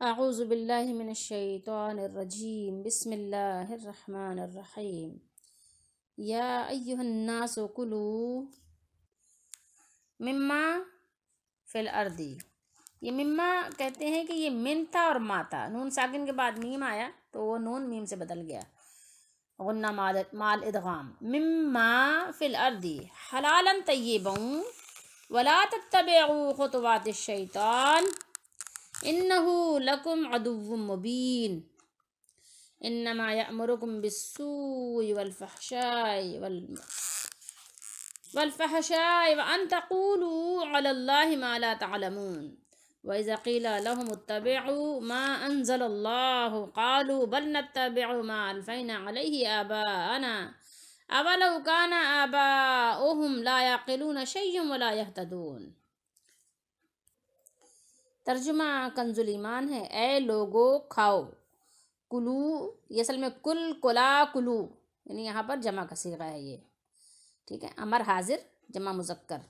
أعوذ بالله من الشيطان الرجيم بسم الله الرحمن الرحيم يا أيها الناس كلوا مما في الأرض یہ مما کہتے ہیں کہ یہ من اور ما نون ساکن کے بعد میم آیا تو وہ نون میم سے بدل گیا غنہ مال ادغام مما في الأرض حلالا طيبا ولا تتبعوا خطوات الشيطان إنه لكم عدو مبين إنما يأمركم بالسوء والفحشاء وال والفحشاء وأن تقولوا على الله ما لا تعلمون وإذا قيل لهم اتبعوا ما أنزل الله قالوا بل نتبع ما ألفينا عليه آباءنا أولو كان آباؤهم لا يعقلون شيئا ولا يهتدون तर्जुमा कंजुलीमान है ए लोगो खाओ कुलू ये असल में कुल कुला कुलू यानी यहाँ पर जमा का सीगा है ये ठीक है अमर हाजिर जमा मुजक्कर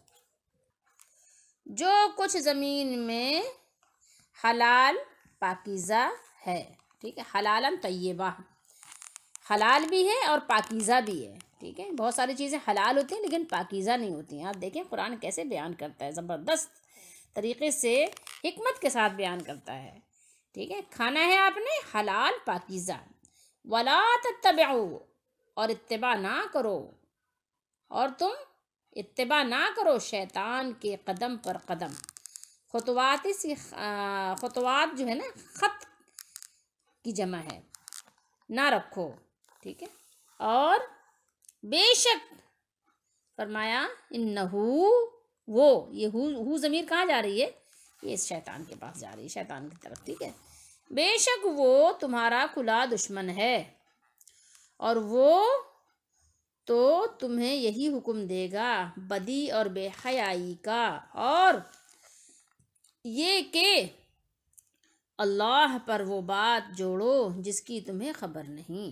जो कुछ ज़मीन में हलाल पाकिज़ा है ठीक है हलालन तय्यबा हलाल भी है और पाकिज़ा भी है ठीक है बहुत सारी चीज़ें हलाल होती हैं लेकिन पाकिज़ा नहीं होती हैं आप देखें कुरान कैसे बयान करता है ज़बरदस्त तरीक़े से हमत के साथ बयान करता है ठीक है खाना है आपने हलाल पाकिज़ा वला तबाओ और इतबा ना करो और तुम इतबा ना करो शैतान के कदम पर कदम खतवात सी खतवात जो है ना ख़त की जमा है ना रखो ठीक है और बेशक फरमाया इन नहू वो ये हु ज़मीर कहाँ जा रही है ये शैतान के पास जा रही है शैतान की तरफ ठीक है बेशक वो तुम्हारा खुला दुश्मन है और वो तो तुम्हें यही हुक्म देगा बदी और बेहयाई का और ये के अल्लाह पर वो बात जोड़ो जिसकी तुम्हें खबर नहीं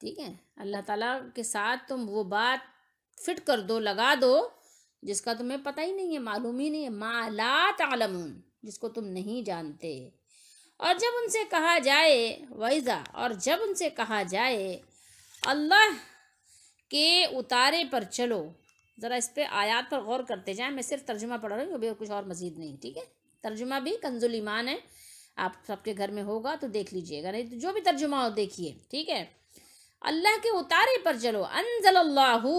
ठीक है अल्लाह ताला के साथ तुम वो बात फिट कर दो लगा दो जिसका तुम्हें पता ही नहीं है मालूम ही नहीं है माला तालमून जिसको तुम नहीं जानते और जब उनसे कहा जाए वैज़ा और जब उनसे कहा जाए अल्लाह के उतारे पर चलो ज़रा इस पर आयात पर गौर करते जाएं मैं सिर्फ तर्जुमा पढ़ रही हूँ अभी और कुछ और मज़ीद नहीं ठीक है तर्जुमा भी कंजुल ईमान है आप सबके घर में होगा तो देख लीजिएगा नहीं तो जो भी तर्जुमा हो देखिए ठीक है अल्लाह के उतारे पर चलो अनजल्लाहू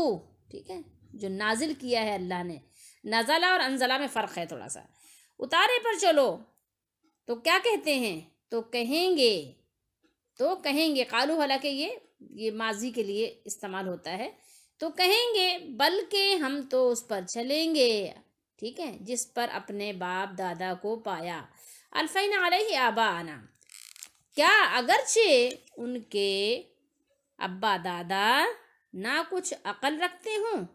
ठीक है जो नाजिल किया है अल्लाह ने नज़ला और अनजला में फ़र्क है थोड़ा सा उतारे पर चलो तो क्या कहते हैं तो कहेंगे तो कहेंगे कालू हालांकि ये ये माजी के लिए इस्तेमाल होता है तो कहेंगे बल्कि हम तो उस पर चलेंगे ठीक है जिस पर अपने बाप दादा को पाया अल्फ़ैन आलही आबा आना क्या अगरचे उनके अब्बा दादा ना कुछ अकल रखते हों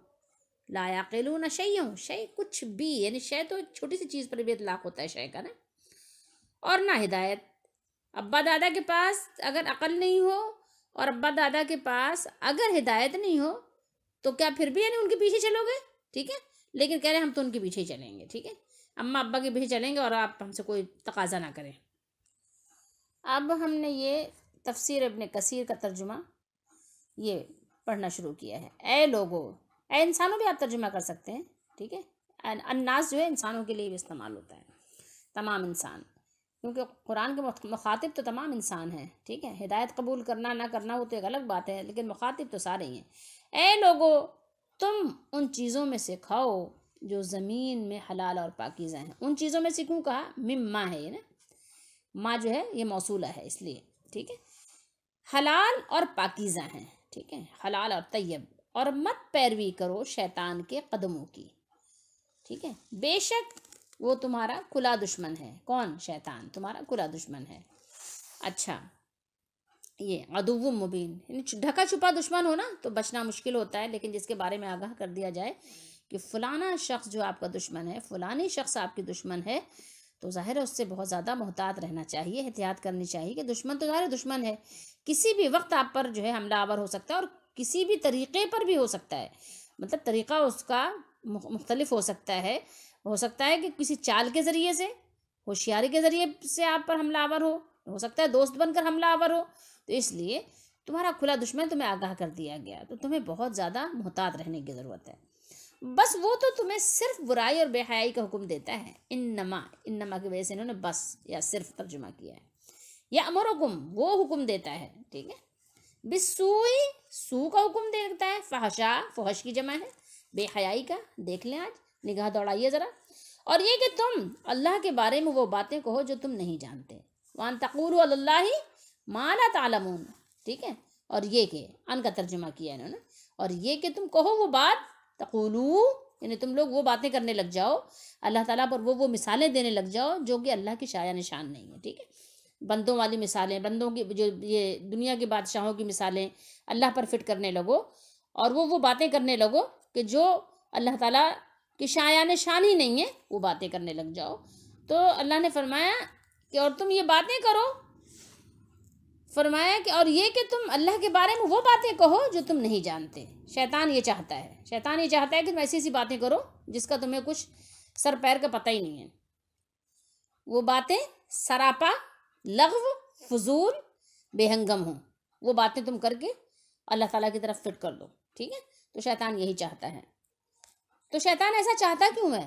लायाकिलू ना हूँ शय कुछ भी यानी शय तो एक छोटी सी चीज़ पर भी इतलाक होता है शय का ना और ना हिदायत अब्बा दादा के पास अगर अकल नहीं हो और अब्बा दादा के पास अगर हिदायत नहीं हो तो क्या फिर भी यानी उनके पीछे चलोगे ठीक है लेकिन कह रहे हैं हम तो उनके पीछे ही चलेंगे ठीक है अम्मा अब्बा के पीछे चलेंगे और आप हमसे कोई तकाजा ना करें अब हमने ये तफसीर अपने कसीर का तर्जुमा ये पढ़ना शुरू किया है ए लोगों ए इंसानों भी आप तर्जुमा कर सकते हैं ठीक है अन्नास जो है इंसानों के लिए भी इस्तेमाल होता है तमाम इंसान क्योंकि कुरान के मुखातिब तो तमाम इंसान हैं ठीक है हिदायत कबूल करना ना करना वो तो एक अलग बात है लेकिन मुखातिब तो सारे ही हैं ए लोगो तुम उन चीज़ों में से खाओ जो ज़मीन में हलाल और पाकिज़ा हैं उन चीज़ों में से क्यों कहा मिम्मा है ये ना माँ जो है ये मौसूला है इसलिए ठीक है हलाल और पाकिज़ा हैं ठीक है हलाल और तैयब और मत पैरवी करो शैतान के कदमों की ठीक है बेशक वो तुम्हारा खुला दुश्मन है कौन शैतान तुम्हारा खुला दुश्मन है अच्छा ये अदुव मुबीन ढका छुपा दुश्मन हो ना तो बचना मुश्किल होता है लेकिन जिसके बारे में आगाह कर दिया जाए कि फ़लाना शख्स जो आपका दुश्मन है फ़लानी शख्स आपकी दुश्मन है तो ज़ाहिर है उससे बहुत ज़्यादा मोहतात रहना चाहिए एहतियात करनी चाहिए कि दुश्मन तो ज़ाहिर दुश्मन है किसी भी वक्त आप पर जो है हमलावर हो सकता है और किसी भी तरीक़े पर भी हो सकता है मतलब तरीक़ा उसका मुख्तलिफ हो सकता है हो सकता है कि किसी चाल के ज़रिए से होशियारी के ज़रिए से आप पर हमलावर हो हो सकता है दोस्त बनकर हमलावर हो तो इसलिए तुम्हारा खुला दुश्मन तुम्हें आगाह कर दिया गया तो तुम्हें बहुत ज़्यादा मोहतात रहने की ज़रूरत है बस वो तो तुम्हें सिर्फ बुराई और बेहयाई का हुक्म देता है इन नमा इन नमा की वजह से इन्होंने बस या सिर्फ तर्जुमा किया है या अमर हुक्म वो हुक्म देता है ठीक है बिसुई सू का हुक्म देता है फहशा फहश की जमा है बेहयाई का देख लें आज निगाह दौड़ाइए ज़रा और ये कि तुम अल्लाह के बारे में वो बातें कहो जो तुम नहीं जानते वान तकूर अल्लाह माला तालमून ठीक है और ये कि अन का तर्जुमा किया इन्होंने और ये कि तुम कहो वो बात तकुलू यानी तुम लोग वो बातें करने लग जाओ अल्लाह ताला पर वो वो मिसालें देने लग जाओ जो कि अल्लाह की शाया निशान नहीं है ठीक है बंदों वाली मिसालें बंदों की जो ये दुनिया के बादशाहों की मिसालें अल्लाह पर फिट करने लगो और वो वो बातें करने लगो कि जो अल्लाह ताला की शायान शान ही नहीं है वो बातें करने लग जाओ तो अल्लाह ने फरमाया कि और तुम ये बातें करो फरमाया कि और ये कि तुम अल्लाह के बारे में वो बातें कहो जो तुम नहीं जानते शैतान ये चाहता है शैतान ये चाहता है कि तुम ऐसी ऐसी बातें करो जिसका तुम्हें कुछ सर पैर का पता ही नहीं है वो बातें सरापा लघव फजूल बेहंगम हूँ वो बातें तुम करके अल्लाह ताला की तरफ फिट कर दो ठीक है तो शैतान यही चाहता है तो शैतान ऐसा चाहता क्यों है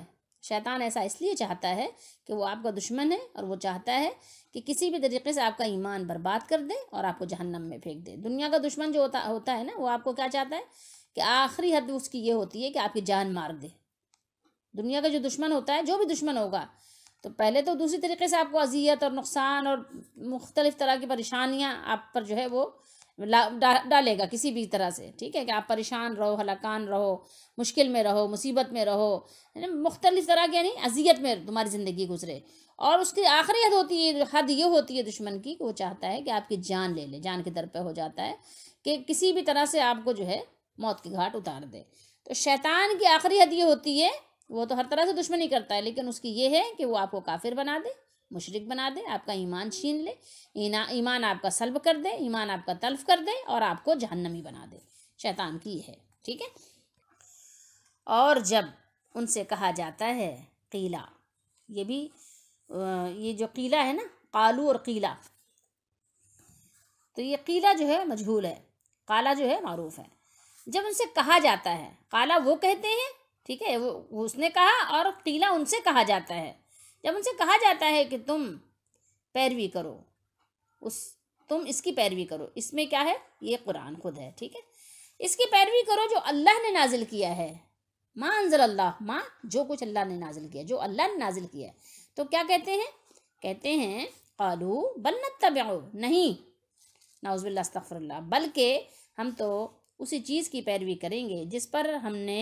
शैतान ऐसा इसलिए चाहता है कि वो आपका दुश्मन है और वो चाहता है कि किसी भी तरीके से आपका ईमान बर्बाद कर दे और आपको जहन्नम में फेंक दे दुनिया का दुश्मन जो होता होता है ना वो आपको क्या चाहता है कि आखिरी हद उसकी ये होती है कि आपकी जान मार दे दुनिया का जो दुश्मन होता है जो भी दुश्मन होगा तो पहले तो दूसरी तरीके से आपको अजियत और नुकसान और मुख्तलिफ़ तरह की परेशानियाँ आप पर जो है वो डालेगा किसी भी तरह से ठीक है कि आप परेशान रहो हलाकान रहो मुश्किल में रहो मुसीबत में रहो मुख्तलिफ तरह के यानी अजियत में तुम्हारी ज़िंदगी गुजरे और उसकी आखिरी हद होती है हद ये होती है दुश्मन की कि वो चाहता है कि आपकी जान ले ले जान के दर पे हो जाता है कि किसी भी तरह से आपको जो है मौत की घाट उतार दे तो शैतान की आखिरी हद ये होती है वो तो हर तरह से दुश्मनी करता है लेकिन उसकी ये है कि वो आपको काफिर बना दे मुशरक बना दे आपका ईमान छीन ले ईमान आपका सलब कर दे ईमान आपका तल्फ कर दे और आपको जहन्नमी बना दे शैतान की है ठीक है और जब उनसे कहा जाता है किला ये भी ये जो किला है ना कालू और किला तो ये किला जो है मजहूल है काला जो है मरूफ है जब उनसे कहा जाता है काला वो कहते हैं ठीक है वो उसने कहा और टीला उनसे कहा जाता है जब उनसे कहा जाता है कि तुम पैरवी करो उस तुम इसकी पैरवी करो इसमें क्या है ये कुरान खुद है ठीक है इसकी पैरवी करो जो अल्लाह ने नाजिल किया है माँ अंजर अल्लाह माँ जो कुछ अल्लाह ने नाजिल किया जो अल्लाह ने नाजिल किया तो क्या कहते हैं कहते हैं कालू बल तब नहीं नाउजबिल्लास्तफ़रल्ला बल्कि हम तो उसी चीज़ की पैरवी करेंगे जिस पर हमने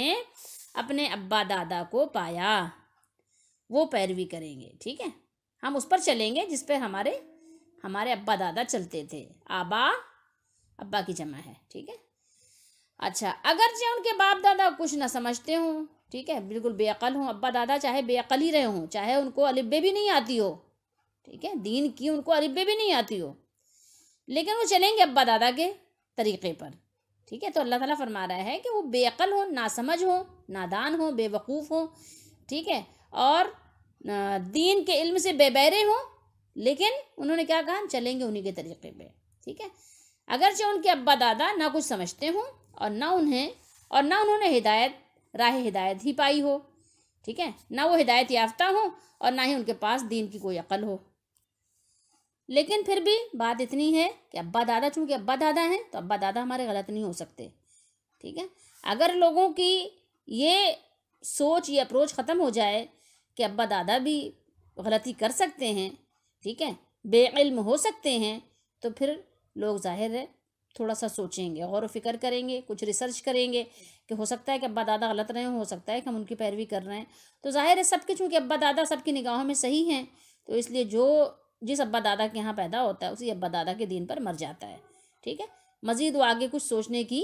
अपने अब्बा दादा को पाया वो पैरवी करेंगे ठीक है हम उस पर चलेंगे जिस पर हमारे हमारे अब्बा दादा चलते थे आबा अब्बा की जमा है ठीक है अच्छा अगर जो उनके बाप दादा कुछ ना समझते हों ठीक है बिल्कुल बेअल हों अब्बा दादा चाहे बेअल ही रहे हों चाहे उनको अलिब्बे भी नहीं आती हो ठीक है दीन की उनको अलिब्बे भी नहीं आती हो लेकिन वो चलेंगे अब्बा दादा के तरीक़े पर ठीक है तो अल्लाह ताला फरमा रहा है कि वो बेअल हो नासमझ हो नादान हो बेवकूफ़ हो ठीक है और दीन के इल्म से बेबैरे हों लेकिन उन्होंने क्या कहा चलेंगे उन्हीं के तरीके पे ठीक है अगरचे उनके अब्बा दादा ना कुछ समझते हों और ना उन्हें और ना उन्होंने हिदायत राह हिदायत ही पाई हो ठीक है ना वो हिदायत याफ्ता हों और ना ही उनके पास दीन की कोई अकल हो लेकिन फिर भी बात इतनी है कि अब्बा दादा चूँकि अब्बा दादा हैं तो अब्बा दादा हमारे गलत नहीं हो सकते ठीक है अगर लोगों की ये सोच ये अप्रोच ख़त्म हो जाए कि अब्बा दादा भी गलती कर सकते हैं ठीक है बेइल्म हो सकते हैं तो फिर लोग जाहिर है थोड़ा सा सोचेंगे और फिक्र करेंगे कुछ रिसर्च करेंगे कि हो सकता है कि अब्बा दादा गलत रहे हो सकता है कि हम उनकी पैरवी कर रहे हैं तो जाहिर है सबके चूँकि अब्बा दादा सबकी निगाहों में सही हैं तो इसलिए जो जिस अब्बा दादा के यहाँ पैदा होता है उसी अब्बा दादा के दिन पर मर जाता है ठीक है मज़ीद वो आगे कुछ सोचने की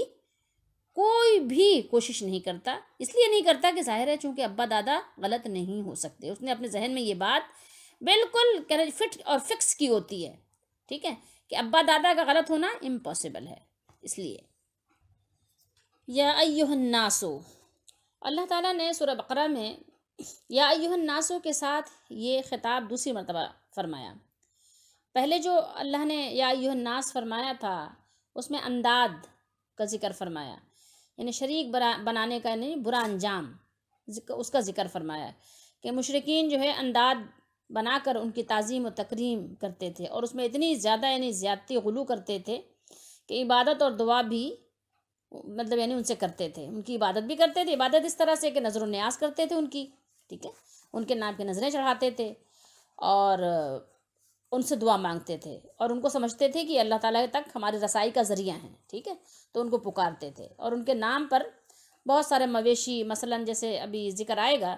कोई भी कोशिश नहीं करता इसलिए नहीं करता कि जाहिर है चूँकि अब्बा दादा गलत नहीं हो सकते उसने अपने जहन में ये बात बिल्कुल कहना फिट और फिक्स की होती है ठीक है कि अब्बा दादा का गलत होना इम्पॉसिबल है इसलिए या अयोहन्नासो अल्लाह ताला ने सूरह बकरा में या अयोहन्नासो के साथ ये खिताब दूसरी मरतबा फरमाया पहले जो अल्लाह ने या नास फरमाया था उसमें अंदाद का जिक्र फरमाया यानी शरीक बना बनाने का यानी बुरा अंजाम उसका जिक्र फरमाया कि मुशरकिन जो है अंदाद बनाकर उनकी तज़ीम व तकरीम करते थे और उसमें इतनी ज़्यादा यानी ज़्यादती गलू करते थे कि इबादत और दुआ भी मतलब यानी उनसे करते थे उनकी इबादत भी करते थे इबादत इस तरह से कि नज़र न्याज करते थे उनकी ठीक है उनके नाम की नज़रें चढ़ाते थे और उनसे दुआ मांगते थे और उनको समझते थे कि अल्लाह ताला तक हमारी रसाई का ज़रिया है ठीक है तो उनको पुकारते थे और उनके नाम पर बहुत सारे मवेशी मसलन जैसे अभी ज़िक्र आएगा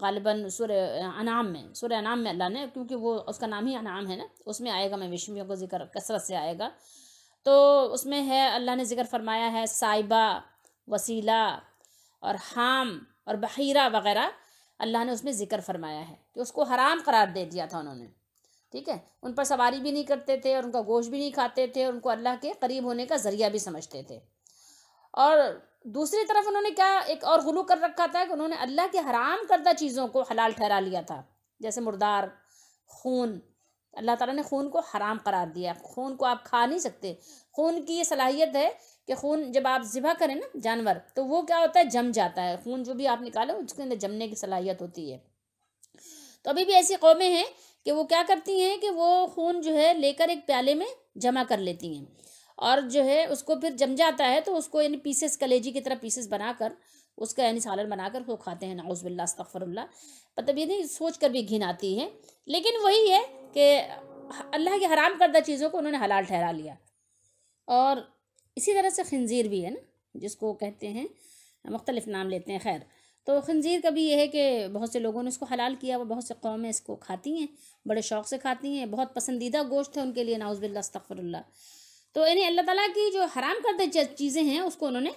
गालिबा सुर अनाम में सुर अनाम में अल्लाह ने क्योंकि वो उसका नाम ही अनाम है ना उसमें आएगा मवेशियों को जिक्र कसरत से आएगा तो उसमें है अल्लाह ने जिक्र फरमाया है साइबा वसीला और हाम और बहीरा वगैरह अल्लाह ने उसमें ज़िक्र फरमाया है कि उसको हराम करार दे दिया था उन्होंने ठीक है उन पर सवारी भी नहीं करते थे और उनका गोश्त भी नहीं खाते थे और उनको अल्लाह के करीब होने का ज़रिया भी समझते थे और दूसरी तरफ उन्होंने क्या एक और गलू कर रखा था कि उन्होंने अल्लाह के हराम करदा चीज़ों को हलाल ठहरा लिया था जैसे मुर्दार खून अल्लाह ताला ने खून को हराम करार दिया खून को आप खा नहीं सकते खून की ये सलाहियत है कि खून जब आप ज़िबा करें ना जानवर तो वो क्या होता है जम जाता है खून जो भी आप निकालो उसके अंदर जमने की सलाहियत होती है तो अभी भी ऐसी कौमें हैं कि वो क्या करती हैं कि वो खून जो है लेकर एक प्याले में जमा कर लेती हैं और जो है उसको फिर जम जाता है तो उसको यानी पीसेस कलेजी की तरह पीसेस बनाकर उसका यानी सालन बनाकर वो खाते हैं नाउज़बिल्ला अस्तफ़रल्ला मतलब ये नहीं सोच कर भी घिन आती है लेकिन वही है कि अल्लाह के हराम करदा चीज़ों को उन्होंने हलाल ठहरा लिया और इसी तरह से खंजीर भी है ना जिसको कहते हैं मुख्तलिफ नाम लेते हैं खैर तो खंजीर का भी यह है कि बहुत से लोगों ने इसको हलाल किया वो बहुत से कौमें इसको खाती हैं बड़े शौक़ से खाती हैं बहुत पसंदीदा गोश्त है उनके लिए नाउज़बिल्ला तो यानी अल्लाह ताला की जो हराम करते चीज़ें हैं उसको उन्होंने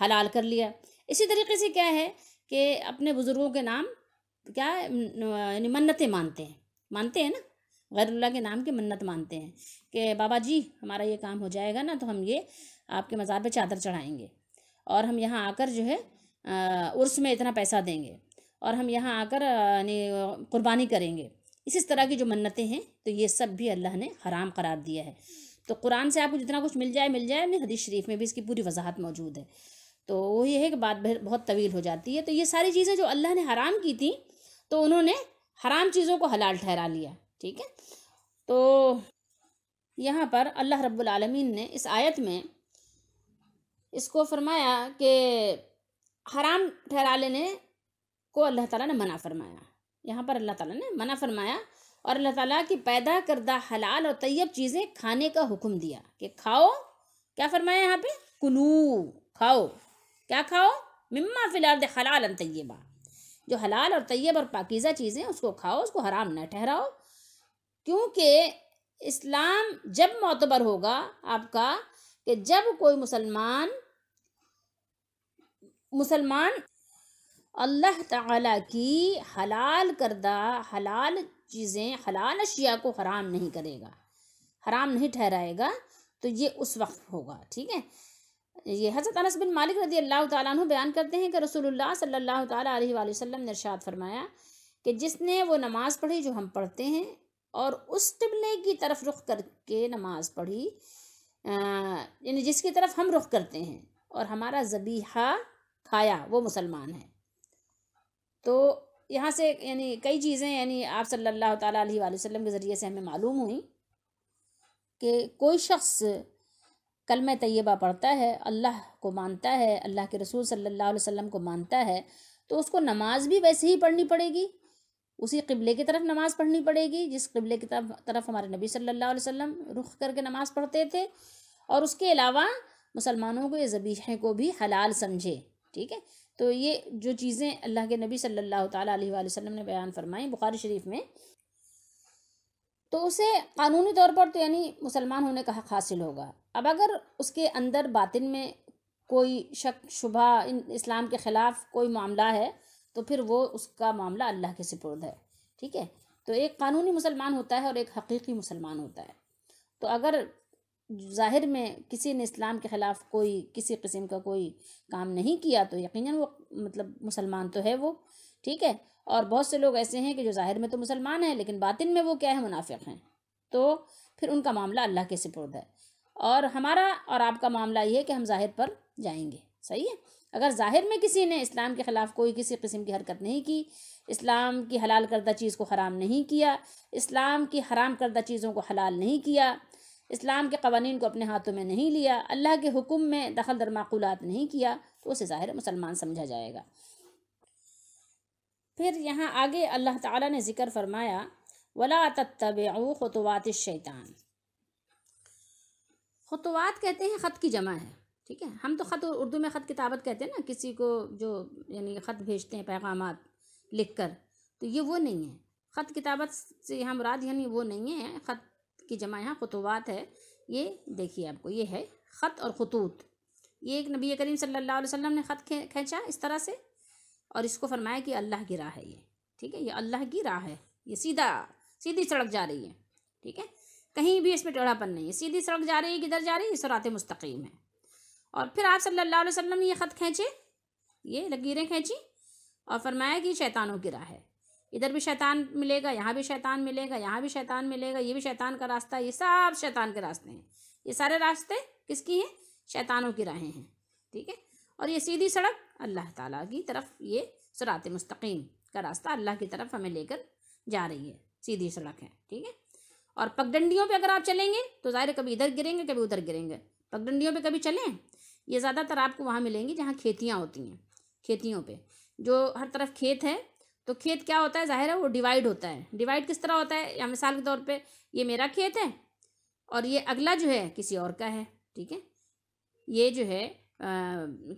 हलाल कर लिया इसी तरीके से क्या है कि अपने बुज़ुर्गों के नाम क्या यानी मन्नतें मानते हैं मानते हैं ना गैरुल्ला के नाम की मन्नत मानते हैं कि बाबा जी हमारा ये काम हो जाएगा ना तो हम ये आपके मज़ार पर चादर चढ़ाएंगे और हम यहाँ आकर जो है उर्स में इतना पैसा देंगे और हम यहाँ आकर यानी कुर्बानी करेंगे इसी तरह की जो मन्नतें हैं तो ये सब भी अल्लाह ने हराम करार दिया है तो कुरान से आपको जितना कुछ मिल जाए मिल जाए अपनी हदीस शरीफ में भी इसकी पूरी वजाहत मौजूद है तो वो ये है कि बात बहुत तवील हो जाती है तो ये सारी चीज़ें जो अल्लाह ने हराम की थी तो उन्होंने हराम चीज़ों को हलाल ठहरा लिया ठीक है तो यहाँ पर अल्लाह रब्बुल आलमीन ने इस आयत में इसको फरमाया कि हराम ठहरा लेने को अल्लाह ताला ने मना फरमाया यहाँ पर अल्लाह ताला ने मना फरमाया और अल्लाह ताला की पैदा करदा हलाल और तैयब चीज़ें खाने का हुक्म दिया कि खाओ क्या फरमाया यहाँ पे कुलू खाओ क्या खाओ मिम्मा दे हलाल तैयबा जो हलाल और तैयब और पाकिज़ा चीज़ें उसको खाओ उसको हराम न ठहराओ क्योंकि इस्लाम जब मोतबर होगा आपका कि जब कोई मुसलमान मुसलमान अल्लाह ताला की हलाल करदा हलाल चीज़ें हलाल अशिया को हराम नहीं करेगा हराम नहीं ठहराएगा तो ये उस वक्त होगा ठीक है ये हज़रत अनस बिन मालिक रजी अल्लाह तु बयान करते हैं कि रसूलुल्लाह सल्लल्लाहु अलैहि वसल्लम ने इरशाद फरमाया कि जिसने वो नमाज़ पढ़ी जो हम पढ़ते हैं और उस तबले की तरफ रुख करके नमाज़ पढ़ी यानी जिसकी तरफ हम रुख करते हैं और हमारा जबीहा खाया वो मुसलमान है तो यहाँ से यानी कई चीज़ें यानी आप सल्लल्लाहु ताला अलैहि वसल्लम के ज़रिए से हमें मालूम हुई कि कोई शख्स कलम तयबा पढ़ता है अल्लाह को मानता है अल्लाह के रसूल सल्लल्लाहु अलैहि वसल्लम को मानता है तो उसको नमाज भी वैसे ही पढ़नी पड़ेगी उसी क़िबले की तरफ नमाज़ पढ़नी पड़ेगी जिस क़िबले की तरफ तरफ हमारे नबी सल्लल्लाहु अलैहि वसल्लम रुख करके नमाज़ पढ़ते थे और उसके अलावा मुसलमानों को ये ज़बीहे को भी हलाल समझे ठीक है तो ये जो चीज़ें अल्लाह के नबी सल्लल्लाहु ताला अलैहि वसल्लम ने बयान फरमाई बुखारी शरीफ में तो उसे कानूनी तौर पर तो यानी मुसलमान होने का हक हासिल होगा अब अगर उसके अंदर बातिन में कोई शक शुबा इस्लाम के ख़िलाफ़ कोई मामला है तो फिर वो उसका मामला अल्लाह के सिपुर्द है ठीक है तो एक कानूनी मुसलमान होता है और एक हकीकी मुसलमान होता है तो अगर जाहिर में किसी ने इस्लाम के ख़िलाफ़ कोई किसी किस्म का कोई काम नहीं किया तो यकीनन वो मतलब मुसलमान तो है वो ठीक है और बहुत से लोग ऐसे हैं कि जो जाहिर में तो मुसलमान हैं लेकिन बातिन में वो क्या है मुनाफिक हैं तो फिर उनका मामला अल्लाह के सिपुर्द है और हमारा और आपका मामला ये है कि हम जाहिर पर जाएंगे सही है अगर ज़ाहिर में किसी ने इस्लाम के ख़िलाफ़ कोई किसी किस्म की हरकत नहीं की इस्लाम की हलाल करदा चीज़ को हराम नहीं किया इस्लाम की हराम करदा चीज़ों को हलाल नहीं किया इस्लाम के कवानीन को अपने हाथों में नहीं लिया अल्लाह के हुक्म में दखल दर नहीं किया तो उसे ज़ाहिर मुसलमान समझा जाएगा फिर यहाँ आगे अल्लाह ताला ने ज़िक्र फरमाया वला तब खतवात शैतान खतवात कहते हैं ख़त की जमा है ठीक है हम तो ख़त उर्दू में ख़त किताबत कहते हैं ना किसी को जो यानी ख़त भेजते हैं पैगाम लिख कर तो ये वो नहीं है ख़त किताबत से यहाँ मुराद यानी वो नहीं है ख़त की जमा यहाँ खतवात है ये देखिए आपको ये है ख़त और खतूत ये एक नबी करीम सल्लल्लाहु अलैहि वसल्लम ने ख़त खींचा इस तरह से और इसको फरमाया कि अल्लाह की राह है ये ठीक है ये अल्लाह की राह है ये सीधा सीधी सड़क जा रही है ठीक है कहीं भी इसमें टेढ़ापन नहीं है सीधी सड़क जा रही है किधर जा रही है सरात मुस्तकीम है और फिर आप सल्लल्लाहु अलैहि वसल्लम ने ये ख़त खींचे ये लकीरें खींची और फरमाया कि शैतानों की राह है इधर भी शैतान मिलेगा यहाँ भी शैतान मिलेगा यहाँ भी शैतान मिलेगा ये भी शैतान का रास्ता ये सब शैतान के रास्ते हैं ये सारे रास्ते किसकी हैं शैतानों की राहें हैं ठीक है और ये सीधी सड़क अल्लाह ताला की तरफ ये सरात मुस्तकीम का रास्ता अल्लाह की तरफ हमें लेकर जा रही है सीधी सड़क है ठीक है और पगडंडियों पर अगर आप चलेंगे तो ज़ाहिर कभी इधर गिरेंगे कभी उधर गिरेंगे पगडंडियों पर कभी चलें ये ज़्यादातर आपको वहाँ मिलेंगी जहाँ खेतियाँ होती हैं खेतियों पे जो हर तरफ खेत है तो खेत क्या होता है जाहिर है वो डिवाइड होता है डिवाइड किस तरह होता है या मिसाल के तौर पे ये मेरा खेत है और ये अगला जो है किसी और का है ठीक है ये जो है आ,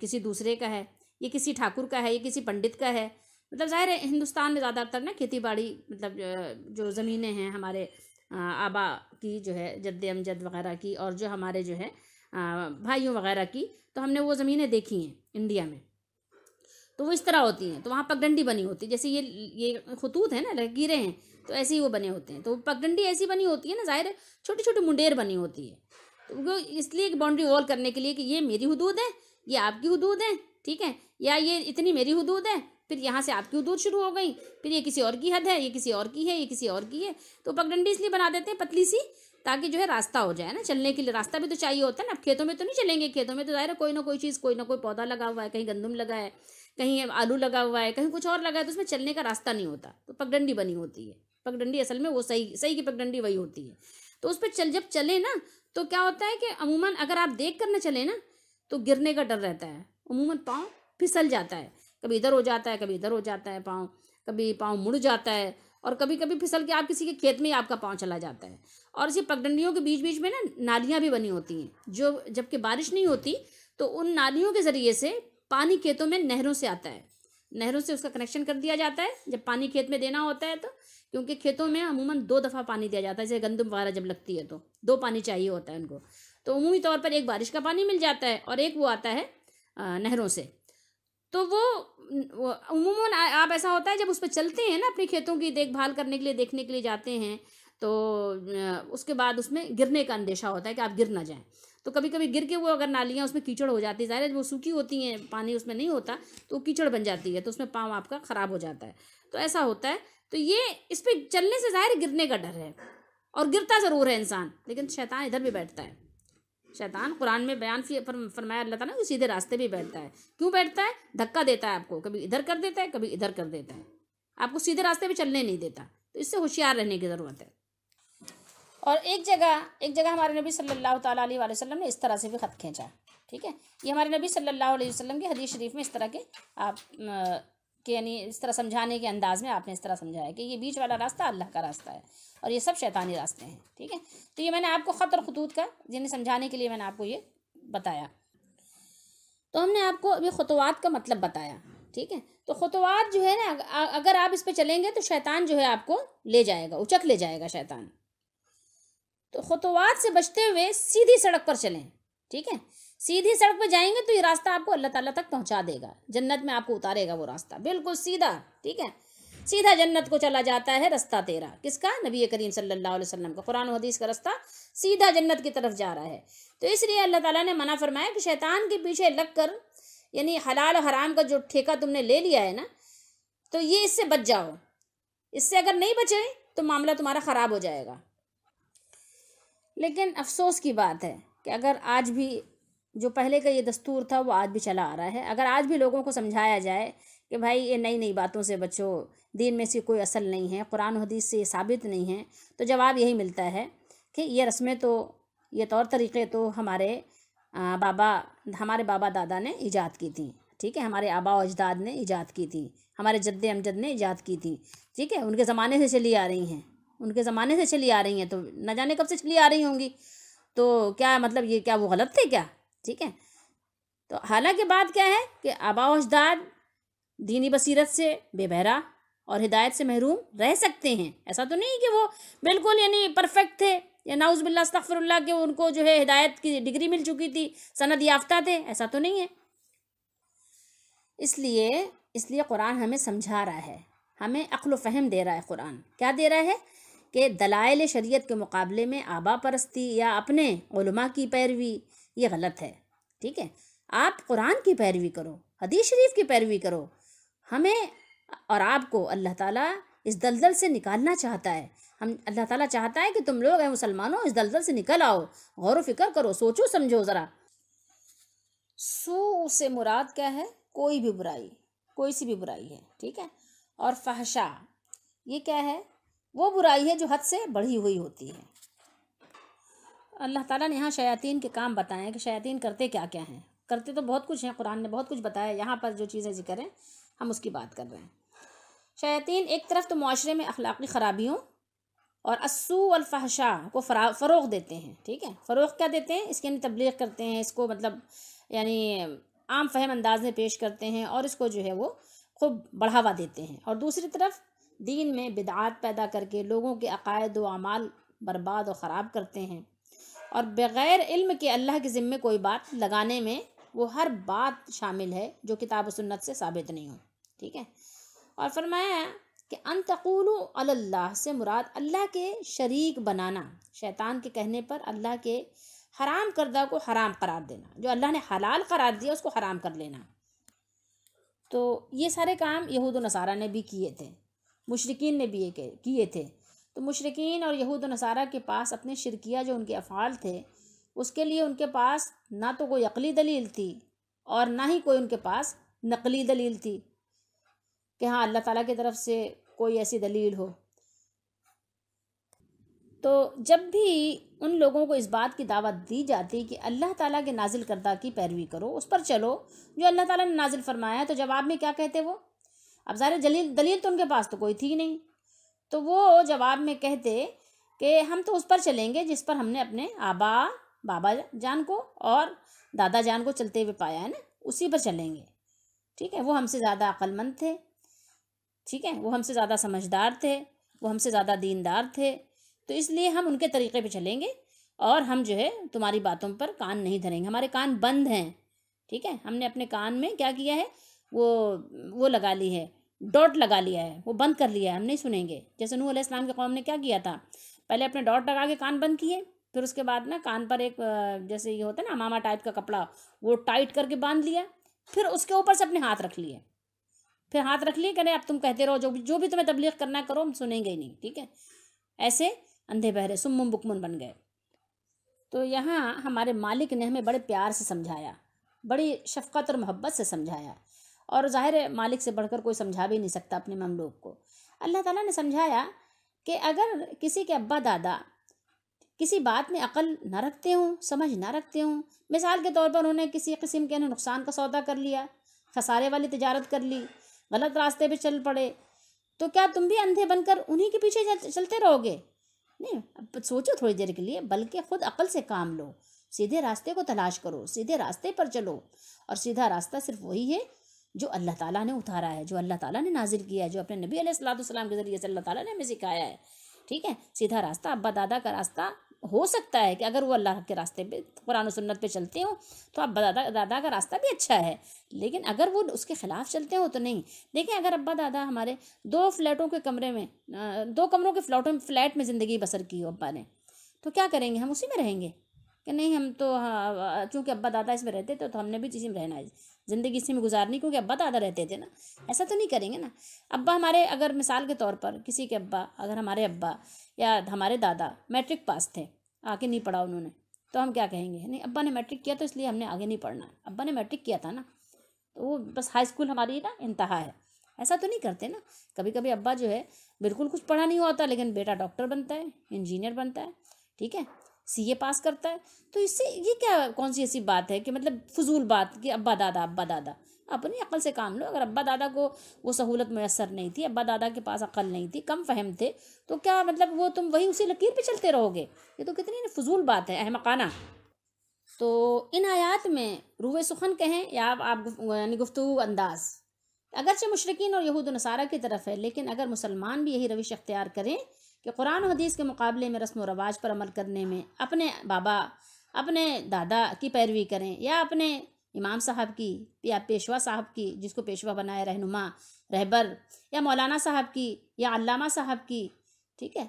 किसी दूसरे का है ये किसी ठाकुर का है ये किसी पंडित का है मतलब जाहिर है हिंदुस्तान में ज़्यादातर ना खेती बाड़ी मतलब जो ज़मीनें हैं हमारे आबा की जो है जद्द अमजद वगैरह की और जो हमारे जो है भाइयों वगैरह की तो हमने वो ज़मीनें देखी हैं इंडिया में तो वो इस तरह होती हैं तो वहाँ पगडंडी बनी होती है जैसे ये ये खतूत है ना लकीरें हैं तो ऐसे ही वो बने होते हैं तो पगडंडी ऐसी बनी होती है ना जाहिर है छोटी छोटी मुंडेर बनी होती है तो वो इसलिए एक बाउंड्री वॉल करने के लिए कि ये मेरी हदूद है ये आपकी हदूद है ठीक है या ये इतनी मेरी हदूद है फिर यहाँ से आपकी हदूद शुरू हो गई फिर ये किसी और की हद है ये किसी और की है ये किसी और की है तो पगडंडी इसलिए बना देते हैं पतली सी ताकि जो है रास्ता हो जाए ना चलने के लिए रास्ता भी तो चाहिए होता है ना खेतों में तो नहीं चलेंगे खेतों में तो ज़ाहिर है कोई ना कोई चीज़ कोई ना कोई पौधा लगा हुआ है कहीं गंदम लगा है कहीं आलू लगा हुआ है कहीं कुछ और लगा है तो उसमें चलने का रास्ता नहीं होता तो पगडंडी बनी होती है पगडंडी असल में वो सही सही की पगडंडी वही होती है तो उस पर चल जब चले ना तो क्या होता है कि अमूमन अगर आप देख कर ना चले ना तो गिरने का डर रहता है अमूमन पाँव फिसल जाता है कभी इधर हो जाता है कभी इधर हो जाता है पाँव कभी पाँव मुड़ जाता है और कभी कभी फिसल के आप किसी के खेत में ही आपका पाँव चला जाता है और इसी पगडंडियों के बीच बीच में ना नालियाँ भी बनी होती हैं जो जबकि बारिश नहीं होती तो उन नालियों के ज़रिए से पानी खेतों में नहरों से आता है नहरों से उसका कनेक्शन कर दिया जाता है जब पानी खेत में देना होता है तो क्योंकि खेतों में अमूमन दो दफ़ा पानी दिया जाता है जैसे गंदम वगैरह जब लगती है तो दो पानी चाहिए होता है उनको तो अमूमी तौर पर एक बारिश का पानी मिल जाता है और एक वो आता है नहरों से तो वो उमूमन आप ऐसा होता है जब उस पर चलते हैं ना अपने खेतों की देखभाल करने के लिए देखने के लिए जाते हैं तो उसके बाद उसमें गिरने का अंदेशा होता है कि आप गिर ना जाएं तो कभी कभी गिर के वो अगर नालियाँ उसमें कीचड़ हो जाती है ज़ाहिर वो सूखी होती हैं पानी उसमें नहीं होता तो कीचड़ बन जाती है तो उसमें पाँव आपका ख़राब हो जाता है तो ऐसा होता है तो ये इस पर चलने से ज़ाहिर गिरने का डर है और गिरता ज़रूर है इंसान लेकिन शैतान इधर भी बैठता है शैतान कुरान में बयान फरमाया अल्लाह ताला सीधे रास्ते भी बैठता है क्यों बैठता है धक्का देता है आपको कभी इधर कर देता है कभी इधर कर देता है आपको सीधे रास्ते भी चलने नहीं देता तो इससे होशियार रहने की ज़रूरत है और एक जगह एक जगह हमारे नबी सल्लल्लाहु अलैहि वसल्लम ने इस तरह से भी ख़त खींचा ठीक है ये हमारे नबी सल्लल्लाहु अलैहि वसल्लम की हदीस शरीफ में इस तरह के आप के यानी इस तरह समझाने के अंदाज में आपने इस तरह समझाया कि ये बीच वाला रास्ता अल्लाह का रास्ता है और ये सब शैतानी रास्ते हैं ठीक है तो ये मैंने आपको ख़त और खतूत का जिन्हें समझाने के लिए मैंने आपको ये बताया तो हमने आपको अभी खतवात का मतलब बताया ठीक है तो खतवात जो है ना अगर आप इस पर चलेंगे तो शैतान जो है आपको ले जाएगा उचक ले जाएगा शैतान तो खतवात से बचते हुए सीधी सड़क पर चलें ठीक है सीधी सड़क पर जाएंगे तो ये रास्ता आपको अल्लाह ताला तक पहुंचा देगा जन्नत में आपको उतारेगा वो रास्ता बिल्कुल सीधा ठीक है सीधा जन्नत को चला जाता है रास्ता तेरा किसका नबी करीम सल्लल्लाहु अलैहि वसल्लम का कुरान हदीस का रास्ता सीधा जन्नत की तरफ जा रहा है तो इसलिए अल्लाह ताला ने मना फरमाया कि शैतान के पीछे लग कर यानी हलाल हराम का जो ठेका तुमने ले लिया है ना तो ये इससे बच जाओ इससे अगर नहीं बचे तो मामला तुम्हारा ख़राब हो जाएगा लेकिन अफसोस की बात है कि अगर आज भी जो पहले का ये दस्तूर था वो आज भी चला आ रहा है अगर आज भी लोगों को समझाया जाए कि भाई ये नई नई बातों से बचो दीन में से कोई असल नहीं है कुरान हदीस से ये साबित नहीं है तो जवाब यही मिलता है कि ये रस्में तो ये तौर तरीक़े तो हमारे बाबा हमारे बाबा दादा ने ईजाद की थी ठीक है हमारे आबा अजदाद ने ईजाद की थी हमारे जद्द अमजद ने ईजाद की थी ठीक है उनके ज़माने से चली आ रही हैं उनके ज़माने से चली आ रही हैं तो न जाने कब से चली आ रही होंगी तो क्या मतलब ये क्या वो गलत थे क्या ठीक है तो हालांकि बात क्या है कि आबा अजदाद दीनी बसीरत से बेबहरा और हिदायत से महरूम रह सकते हैं ऐसा तो नहीं कि वो बिल्कुल यानी परफेक्ट थे या नाउज़बिल्ला तफ़रल्ला के उनको जो है हिदायत की डिग्री मिल चुकी थी सनद याफ्ता थे ऐसा तो नहीं है इसलिए इसलिए कुरान हमें समझा रहा है हमें अक्ल फ़हम दे रहा है कुरान क्या दे रहा है कि दलाइल शरीयत के मुकाबले में आबा परस्ती या अपने की पैरवी ये गलत है ठीक है आप कुरान की पैरवी करो हदीस शरीफ की पैरवी करो हमें और आपको अल्लाह ताला इस दलदल से निकालना चाहता है हम अल्लाह ताला चाहता है कि तुम लोग हैं मुसलमानों इस दलदल से निकल आओ गौर फिक्र करो सोचो समझो ज़रा सू से मुराद क्या है कोई भी बुराई कोई सी भी बुराई है ठीक है और फहशा ये क्या है वो बुराई है जो हद से बढ़ी हुई होती है अल्लाह ताला ने यहाँ शयातीन के काम बताए हैं कि शयातीन करते क्या क्या हैं करते तो बहुत कुछ हैं कुरान ने बहुत कुछ बताया यहाँ पर जो चीज़ें जिक्र हैं हम उसकी बात कर रहे हैं शयातीन एक तरफ तो माशरे में अखलाक़ी ख़राबियों और असू अलफहशा को फरा फ़रोग देते हैं ठीक है फ़रोग क्या देते हैं इसके तबलीग करते हैं इसको मतलब यानी आम फहम अंदाज में पेश करते हैं और इसको जो है वो खूब बढ़ावा देते हैं और दूसरी तरफ दीन में बिदात पैदा करके लोगों के अकायद व अमाल बर्बाद और ख़राब करते हैं और बग़ैर इल्म के अल्लाह के ज़िम्मे कोई बात लगाने में वो हर बात शामिल है जो किताब सुन्नत से साबित नहीं हो ठीक है और फरमाया कि अनतकूल अल्लाह से मुराद अल्लाह के शरीक बनाना शैतान के कहने पर अल्लाह के हराम करदा को हराम करार देना जो अल्लाह ने हलाल करार दिया उसको हराम कर लेना तो ये सारे काम यहूद नसारा ने भी किए थे मुशरकिन ने भी ये किए थे तो मुशरकिन और यहूद नसारा के पास अपने शिरकिया जो उनके अफ़ाल थे उसके लिए उनके पास ना तो कोई अकली दलील थी और ना ही कोई उनके पास नकली दलील थी कि हाँ अल्लाह ताला की तरफ से कोई ऐसी दलील हो तो जब भी उन लोगों को इस बात की दावत दी जाती कि अल्लाह ताला के नाजिल करदा की पैरवी करो उस पर चलो जो अल्लाह ताला ने नाजिल फरमाया तो जवाब में क्या कहते वो अब ज़ाहिर जलील दलील तो उनके पास तो कोई थी नहीं तो वो जवाब में कहते कि हम तो उस पर चलेंगे जिस पर हमने अपने आबा बाबा जान को और दादा जान को चलते हुए पाया है ना उसी पर चलेंगे ठीक है वो हमसे ज़्यादा अक्लमंद थे ठीक है वो हमसे ज़्यादा समझदार थे वो हमसे ज़्यादा दीनदार थे तो इसलिए हम उनके तरीक़े पर चलेंगे और हम जो है तुम्हारी बातों पर कान नहीं धरेंगे हमारे कान बंद हैं ठीक है हमने अपने कान में क्या किया है वो वो लगा ली है डॉट लगा लिया है वो बंद कर लिया है हम नहीं सुनेंगे जैसे नूह इस्लाम के कौम ने क्या किया था पहले अपने डॉट लगा के कान बंद किए फिर उसके बाद ना कान पर एक जैसे ये होता है ना मामा टाइप का कपड़ा वो टाइट करके बांध लिया फिर उसके ऊपर से अपने हाथ रख लिए फिर हाथ रख लिए करें अब तुम कहते रहो जो भी जो भी तुम्हें तबलीग करना करो हम सुनेंगे ही नहीं ठीक है ऐसे अंधे बहरे सुमन बुकमन बन गए तो यहाँ हमारे मालिक ने हमें बड़े प्यार से समझाया बड़ी शफकत और मोहब्बत से समझाया और ज़ाहिर है मालिक से बढ़कर कोई समझा भी नहीं सकता अपने ममलूक को अल्लाह ताला ने समझाया कि अगर किसी के अब्बा दादा किसी बात में अकल ना रखते हों समझ ना रखते हों मिसाल के तौर पर उन्होंने किसी किस्म के नुकसान का सौदा कर लिया खसारे वाली तजारत कर ली गलत रास्ते पर चल पड़े तो क्या तुम भी अंधे बनकर उन्हीं के पीछे चलते रहोगे नहीं अब सोचो थोड़ी देर के लिए बल्कि खुद अकल से काम लो सीधे रास्ते को तलाश करो सीधे रास्ते पर चलो और सीधा रास्ता सिर्फ वही है जो अल्लाह ताला ने उतारा है जो अल्लाह ताला ने नाजिल किया है जो अपने नबी सलाम के ज़रिए से अल्लाह ताला ने हमें सिखाया है ठीक है सीधा रास्ता अब्बा दादा का रास्ता हो सकता है कि अगर वो अल्लाह के रास्ते पे कुरान सुन्नत पे चलते हो तो अब्बा दादा दादा का रास्ता भी अच्छा है लेकिन अगर वो उसके ख़िलाफ़ चलते हो तो नहीं देखें अगर अब्बा दादा हमारे दो फ्लैटों के कमरे में दो कमरों के फ्लैटों फ्लैट में ज़िंदगी बसर की हो अब्बा ने तो क्या करेंगे हम उसी में रहेंगे कि नहीं हम तो हाँ, चूँकि अब्बा दादा इसमें रहते थे तो हमने भी इसी में रहना है ज़िंदगी इसी में गुजारनी क्योंकि अब्बा दादा रहते थे ना ऐसा तो नहीं करेंगे ना अब्बा हमारे अगर मिसाल के तौर पर किसी के अब्बा अगर हमारे अब्बा या हमारे दादा मैट्रिक पास थे आगे नहीं पढ़ा उन्होंने तो हम क्या कहेंगे नहीं अब्बा ने मैट्रिक किया तो इसलिए हमने आगे नहीं पढ़ना अब्बा ने मैट्रिक किया था ना तो वो बस हाई स्कूल हमारी ना इंतहा है ऐसा तो नहीं करते ना कभी कभी अब्बा जो है बिल्कुल कुछ पढ़ा नहीं हुआ होता लेकिन बेटा डॉक्टर बनता है इंजीनियर बनता है ठीक है सी ए पास करता है तो इससे ये क्या कौन सी ऐसी बात है कि मतलब फजूल बात कि अब्बा दादा अब्बा दादा अपनी अकल से काम लो अगर अब्बा दादा को वो सहूलत मैसर नहीं थी अब्बा दादा के पास अकल नहीं थी कम फहम थे तो क्या मतलब वो तुम वही उसी लकीर पे चलते रहोगे ये तो कितनी फजूल बात है अहमकाना तो इन आयात में रूह सुखन कहें या आप, आप यानी गुफ्तु अंदाज अगरचे मुशरकिन और यहूद नसारा की तरफ है लेकिन अगर मुसलमान भी यही रविश अख्तियार करें कि कुरान हदीस के मुकाबले में रस्म व रवाज पर अमल करने में अपने बाबा अपने दादा की पैरवी करें या अपने इमाम साहब की या पेशवा साहब की जिसको पेशवा बनाए रहनुमा रहबर या मौलाना साहब की या अल्लामा साहब की ठीक है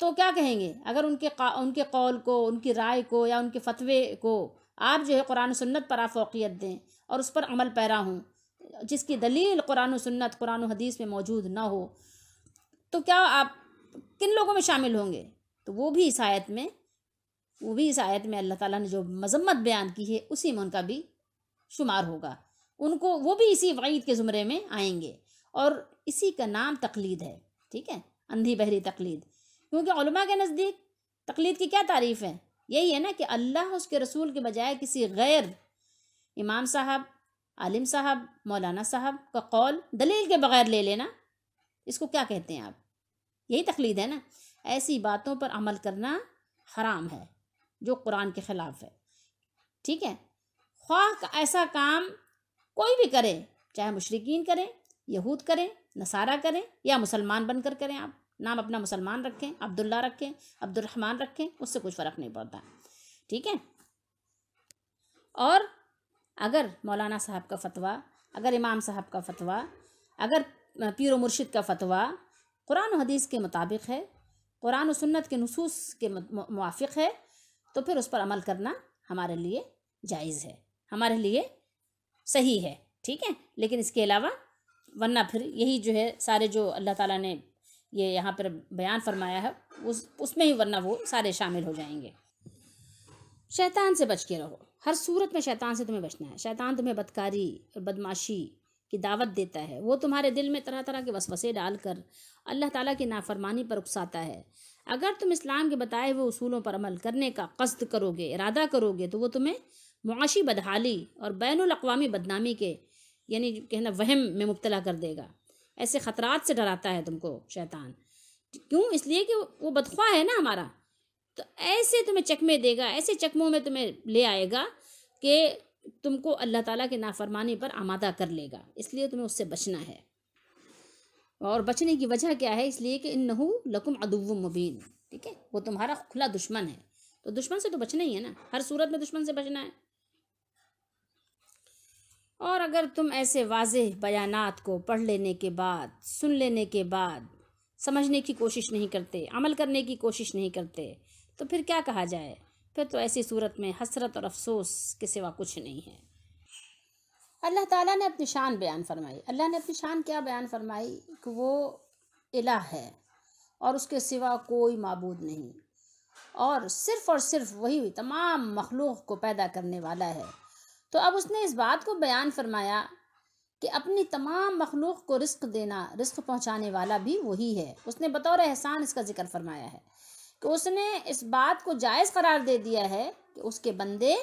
तो क्या कहेंगे अगर उनके उनके कौल को उनकी राय को या उनके फतवे को आप जो है कुरान सुन्नत पर आप फोकियत दें और उस पर अमल पैरा हूँ जिसकी दलील कुरान सुन्नत कुरान हदीस में मौजूद ना हो तो क्या आप किन लोगों में शामिल होंगे तो वो भी इस आयत में वो भी इस आयत में अल्लाह ताला ने जो मजम्मत बयान की है उसी में उनका भी शुमार होगा उनको वो भी इसी वईद के ज़ुमरे में आएंगे और इसी का नाम तकलीद है ठीक है अंधी बहरी तकलीद क्योंकि के नज़दीक तकलीद की क्या तारीफ़ है यही है ना कि अल्लाह उसके रसूल के बजाय किसी गैर इमाम साहब आलिम साहब मौलाना साहब का कौल दलील के बग़ैर ले लेना इसको क्या कहते हैं आप यही तकलीद है ना ऐसी बातों पर अमल करना हराम है जो कुरान के ख़िलाफ़ है ठीक है ख्वाह ऐसा काम कोई भी करे चाहे मुशरकिन करें यहूद करें नसारा करें या मुसलमान बनकर करें आप नाम अपना मुसलमान रखें अब्दुल्ला रखें अब्दुलरहमान रखें उससे कुछ फ़र्क नहीं पड़ता ठीक है और अगर मौलाना साहब का फतवा अगर इमाम साहब का फतवा अगर पीर मुर्शिद का फतवा कुरान हदीस के मुताबिक है कुरान और सुन्नत के नसूस के मुआफ़ है तो फिर उस पर अमल करना हमारे लिए जायज़ है हमारे लिए सही है ठीक है लेकिन इसके अलावा वरना फिर यही जो है सारे जो अल्लाह ताला ने ये यहाँ पर बयान फरमाया है उस उसमें ही वरना वो सारे शामिल हो जाएंगे शैतान से बच के रहो हर सूरत में शैतान से तुम्हें बचना है शैतान तुम्हें बदकारी और बदमाशी की दावत देता है वो तुम्हारे दिल में तरह तरह के वसवसे डालकर अल्लाह ताला की नाफरमानी पर उकसाता है अगर तुम इस्लाम के बताए हुए उसूलों पर अमल करने का कस्द करोगे इरादा करोगे तो वो तुम्हें मुआशी बदहाली और बैन अवी बदनामी के यानी कहना वहम में मुबतला कर देगा ऐसे ख़तरात से डराता है तुमको शैतान क्यों इसलिए कि वो बदख्वा है ना हमारा तो ऐसे तुम्हें चकमे देगा ऐसे चकमों में तुम्हें ले आएगा कि तुमको अल्लाह ताला के नाफरमानी पर आमादा कर लेगा इसलिए तुम्हें उससे बचना है और बचने की वजह क्या है इसलिए कि इन नहू लकुम अदुव मुबीन ठीक है वो तुम्हारा खुला दुश्मन है तो दुश्मन से तो बचना ही है ना हर सूरत में दुश्मन से बचना है और अगर तुम ऐसे वाज बयान को पढ़ लेने के बाद सुन लेने के बाद समझने की कोशिश नहीं करते अमल करने की कोशिश नहीं करते तो फिर क्या कहा जाए फिर तो ऐसी सूरत में हसरत और अफसोस के सिवा कुछ नहीं है अल्लाह ताला ने अपनी शान बयान फरमाई अल्लाह ने अपनी शान क्या बयान फरमाई कि वो इला है और उसके सिवा कोई मबूद नहीं और सिर्फ़ और सिर्फ वही तमाम मखलूक को पैदा करने वाला है तो अब उसने इस बात को बयान फरमाया कि अपनी तमाम मखलूक को रिस्क देना रिस्क पहुंचाने वाला भी वही है उसने बतौर एहसान इसका जिक्र फरमाया है तो उसने इस बात को जायज़ करार दे दिया है कि उसके बंदे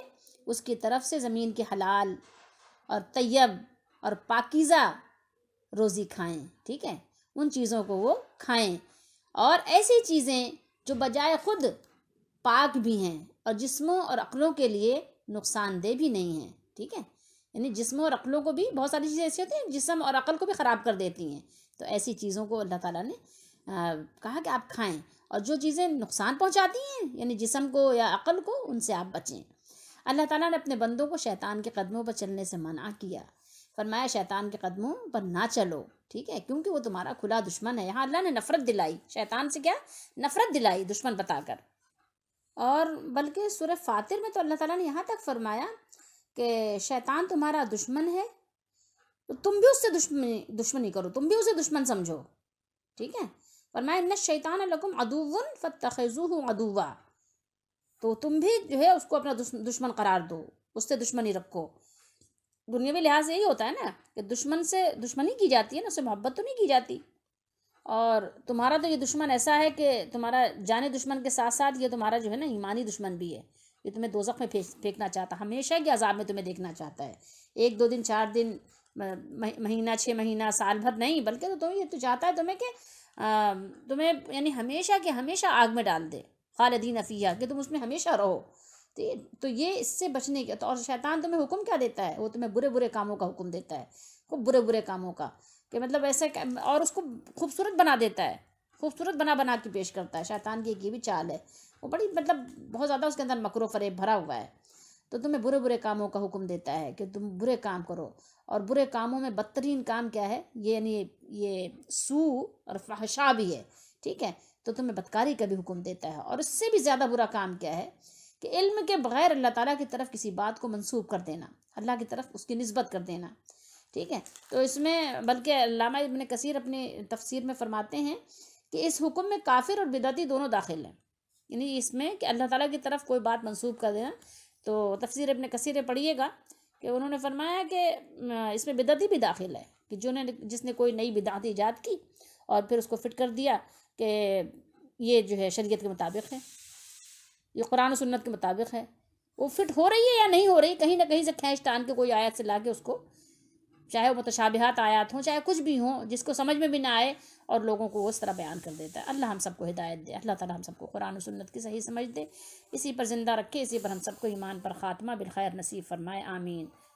उसकी तरफ से ज़मीन के हलाल और तैयब और पाकिज़ा रोज़ी खाएं ठीक है उन चीज़ों को वो खाएं और ऐसी चीज़ें जो बजाय ख़ुद पाक भी हैं और जिस्मों और अक़लों के लिए नुकसानदेह भी नहीं हैं ठीक है यानी जिस्मों और अक़लों को भी बहुत सारी चीज़ें ऐसी होती हैं जिसम और अक़ल को भी ख़राब कर देती हैं तो ऐसी चीज़ों को अल्लाह ताला ने आ, कहा कि आप खाएं और जो चीज़ें नुकसान पहुंचाती हैं यानी जिसम को या अक़ल को उनसे आप बचें अल्लाह ताला ने अपने बंदों को शैतान के कदमों पर चलने से मना किया फरमाया शैतान के कदमों पर ना चलो ठीक है क्योंकि वो तुम्हारा खुला दुश्मन है यहाँ अल्लाह ने नफ़रत दिलाई शैतान से क्या नफ़रत दिलाई दुश्मन बताकर और बल्कि सुर फातिर में तो अल्लाह ताला ने यहाँ तक फरमाया कि शैतान तुम्हारा दुश्मन है तो तुम भी उससे दुश्मनी दुश्मनी करो तुम भी उसे दुश्मन समझो ठीक है फरमाया इन शैतान लकुम अदुवन फतखजू अदुवा तो तुम भी जो है उसको अपना दुश्मन करार दो उससे दुश्मनी रखो दुनियावी लिहाज यही होता है ना कि दुश्मन से दुश्मनी की जाती है ना उससे मोहब्बत तो नहीं की जाती और तुम्हारा तो ये दुश्मन ऐसा है कि तुम्हारा जाने दुश्मन के साथ साथ ये तुम्हारा जो है ना ईमानी दुश्मन भी है ये तुम्हें दोजख में फेंकना चाहता है हमेशा के अजाब में तुम्हें देखना चाहता है एक दो दिन चार दिन महीना छः महीना साल भर नहीं बल्कि तो तुम्हें ये तो चाहता है तुम्हें कि तुम्हें यानी हमेशा के हमेशा आग में डाल दे खालदीन अफिया कि तुम उसमें हमेशा रहो तो ये तो ये इससे बचने के तो और शैतान तुम्हें हुक्म क्या देता है वो तुम्हें बुरे बुरे कामों का हुक्म देता है खूब बुरे बुरे कामों का कि मतलब ऐसे और उसको खूबसूरत बना देता है खूबसूरत बना बना के पेश करता है शैतान की एक ये भी चाल है वो बड़ी मतलब बहुत ज़्यादा उसके अंदर मकर फरेब भरा हुआ है तो तुम्हें बुरे बुरे कामों का हुक्म देता है कि तुम बुरे काम करो और बुरे कामों में बदतरीन काम क्या है ये यानी ये सू और फहशा भी है ठीक है तो तुम्हें बदकारी का भी हुक्म देता है और इससे भी ज़्यादा बुरा काम क्या है कि इल्म के बगैर अल्लाह ताला की तरफ किसी बात को मंसूब कर देना अल्लाह की तरफ उसकी नस्बत कर देना ठीक है तो इसमें बल्कि अलामा इबन कसीर अपनी तफसीर में फरमाते हैं कि इस हुक्म में काफिर और बिदाती दोनों दाखिल हैं यानी इसमें कि अल्लाह ताला की तरफ कोई बात मंसूब कर देना तो तफसीर अपने कसीर पढ़िएगा कि उन्होंने फरमाया कि इसमें बिदत ही भी दाखिल है कि जो ने जिसने कोई नई बिदात ईजाद की और फिर उसको फिट कर दिया कि ये जो है शरीयत के मुताबिक है ये कुरान सुन्नत के मुताबिक है वो फिट हो रही है या नहीं हो रही कहीं ना कहीं से खैश टान के कोई आयत से ला के उसको चाहे वो मुतशाबिहात आयात हों चाहे कुछ भी हों जिसको समझ में भी ना आए और लोगों को उस तरह बयान कर देता है अल्लाह हम सबको हिदायत दे अल्लाह ताला हम सबको कुरान और सुन्नत की सही समझ दे इसी पर ज़िंदा रखे इसी पर हम सबको ईमान पर ख़ात्मा बिलखैर नसीब फरमाए आमीन